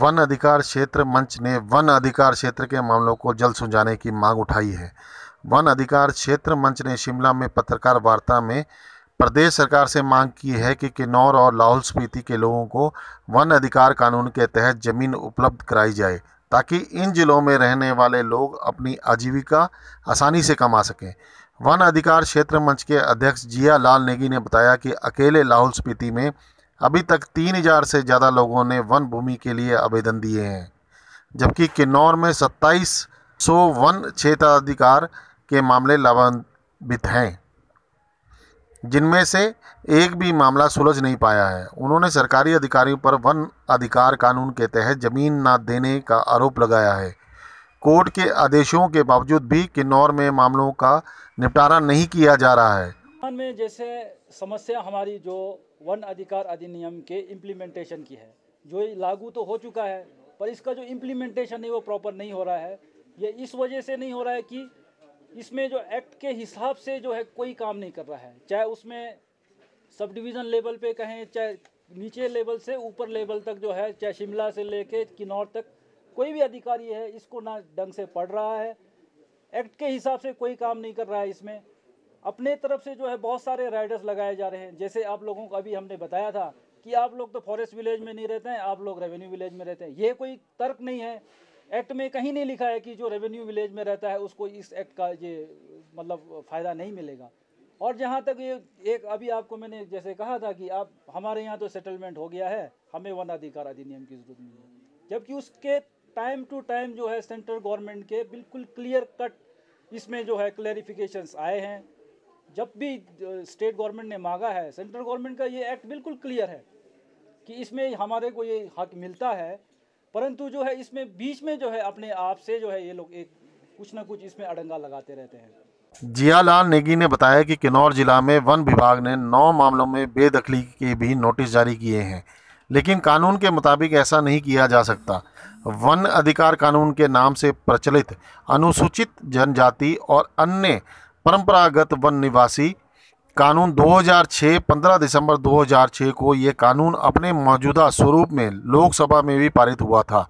one अधिकार क्षेत्र मंच ने वन अधिकार क्षेत्र के मामलों को जल्द सुलझाने की मांग उठाई है वन अधिकार क्षेत्र मंच ने शिमला में पत्रकार वार्ता में प्रदेश सरकार से मांग की है कि किन्नौर और लाहौल स्पीति के लोगों को वन अधिकार कानून के तहत जमीन उपलब्ध कराई जाए ताकि इन जिलों में रहने वाले लोग अपनी आजीविका आसानी से कमा सकें वन अधिकार क्षेत्र मंच के अध्यक्ष जिया लाल नेगी ने बताया कि अकेले लाहौल स्पीति में अभी तक तीन हजार से ज़्यादा लोगों ने वन भूमि के लिए आवेदन दिए हैं जबकि किन्नौर में सत्ताईस सौ वन क्षेत्राधिकार के मामले लाभान्वित हैं जिनमें से एक भी मामला सुलझ नहीं पाया है उन्होंने सरकारी अधिकारियों पर वन अधिकार कानून के तहत ज़मीन न देने का आरोप लगाया है कोर्ट के आदेशों के बावजूद भी किन्नौर में मामलों का निपटारा नहीं किया जा रहा है में जैसे समस्या हमारी जो वन अधिकार अधिनियम के इम्प्लीमेंटेशन की है जो लागू तो हो चुका है पर इसका जो इम्प्लीमेंटेशन है वो प्रॉपर नहीं हो रहा है ये इस वजह से नहीं हो रहा है कि इसमें जो एक्ट के हिसाब से जो है कोई काम नहीं कर रहा है चाहे उसमें सब डिवीज़न लेवल पे कहें चाहे नीचे लेवल से ऊपर लेवल तक जो है चाहे शिमला से लेके किन्नौर तक कोई भी अधिकारी है इसको ना ढंग से पढ़ रहा है एक्ट के हिसाब से कोई काम नहीं कर रहा है इसमें अपने तरफ से जो है बहुत सारे राइडर्स लगाए जा रहे हैं जैसे आप लोगों को अभी हमने बताया था कि आप लोग तो फॉरेस्ट विलेज में नहीं रहते हैं आप लोग रेवेन्यू विलेज में रहते हैं ये कोई तर्क नहीं है एक्ट में कहीं नहीं लिखा है कि जो रेवेन्यू विलेज में रहता है उसको इस एक्ट का ये मतलब फ़ायदा नहीं मिलेगा और जहाँ तक ये एक अभी आपको मैंने जैसे कहा था कि आप हमारे यहाँ तो सेटलमेंट हो गया है हमें वन अधिकार अधिनियम की जरूरत नहीं है जबकि उसके टाइम टू टाइम जो है सेंट्रल गवर्नमेंट के बिल्कुल क्लियर कट इसमें जो है क्लैरिफिकेशंस आए हैं जब भी स्टेट गवर्नमेंट ने मांगा है सेंट्रल गवर्नमेंट का ये एक्ट बिल्कुल क्लियर है कि इसमें हमारे को ये हक मिलता है परंतु जो है इसमें बीच में जो है अपने आप से जो है ये लोग एक कुछ ना कुछ इसमें अड़ंगा लगाते रहते हैं जियालाल नेगी ने बताया कि किन्नौर जिला में वन विभाग ने नौ मामलों में बेदखली के भी नोटिस जारी किए हैं लेकिन कानून के मुताबिक ऐसा नहीं किया जा सकता वन अधिकार कानून के नाम से प्रचलित अनुसूचित जनजाति और अन्य परंपरागत वन निवासी कानून 2006 15 दिसंबर 2006 को ये कानून अपने मौजूदा स्वरूप में लोकसभा में भी पारित हुआ था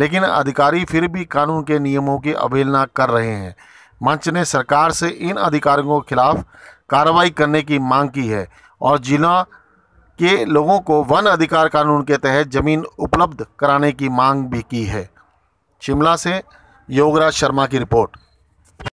लेकिन अधिकारी फिर भी कानून के नियमों की अवहेलना कर रहे हैं मंच ने सरकार से इन अधिकारियों के खिलाफ कार्रवाई करने की मांग की है और जिला के लोगों को वन अधिकार कानून के तहत जमीन उपलब्ध कराने की मांग भी की है शिमला से योगराज शर्मा की रिपोर्ट